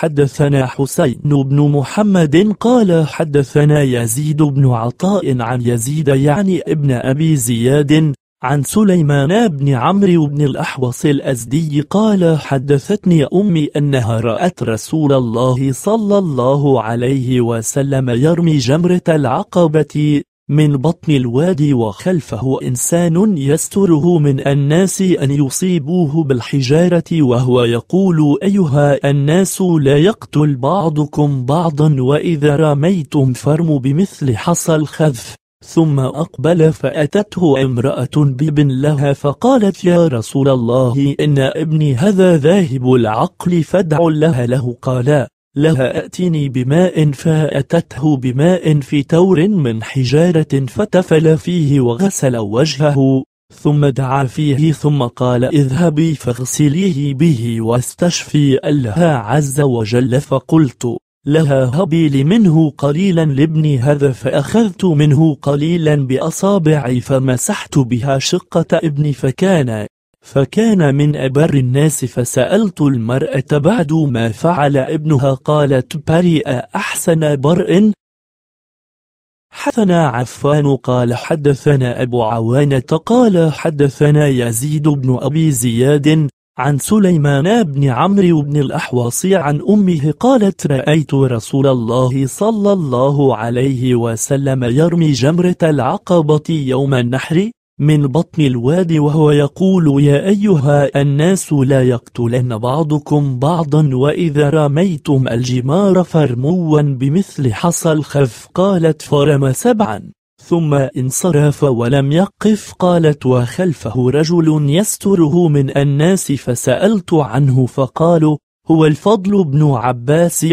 حدثنا حسين بن محمد قال حدثنا يزيد بن عطاء عن يزيد يعني ابن أبي زياد عن سليمان بن عمرو بن الأحوص الأزدي قال حدثتني أمي أنها رأت رسول الله صلى الله عليه وسلم يرمي جمرة العقبة من بطن الوادي وخلفه إنسان يستره من الناس أن يصيبوه بالحجارة وهو يقول أيها الناس لا يقتل بعضكم بعضا وإذا رميتم فرموا بمثل حصى الخذف ثم أقبل فأتته امرأة بابن لها فقالت يا رسول الله إن ابني هذا ذاهب العقل فادع لها له قالا لها أتيني بماء فأتته بماء في تور من حجارة فتفل فيه وغسل وجهه ثم دعا فيه ثم قال اذهبي فاغسليه به واستشفي الله عز وجل فقلت لها هبي منه قليلا لابني هذا فأخذت منه قليلا بأصابعي فمسحت بها شقة ابني فكان فكان من أبر الناس فسألت المرأة بعد ما فعل ابنها قالت برئ أحسن برء حدثنا عفان قال حدثنا أبو عوانة قال حدثنا يزيد بن أبي زياد عن سليمان بن عمرو بن الأحواص عن أمه قالت رأيت رسول الله صلى الله عليه وسلم يرمي جمرة العقبة يوم النحر من بطن الواد وهو يقول يا أيها الناس لا يقتلن بعضكم بعضا وإذا رميتم الجمار فرموا بمثل حصى الخف قالت فرم سبعا ثم انصرف ولم يقف قالت وخلفه رجل يستره من الناس فسألت عنه فقالوا هو الفضل بن عباس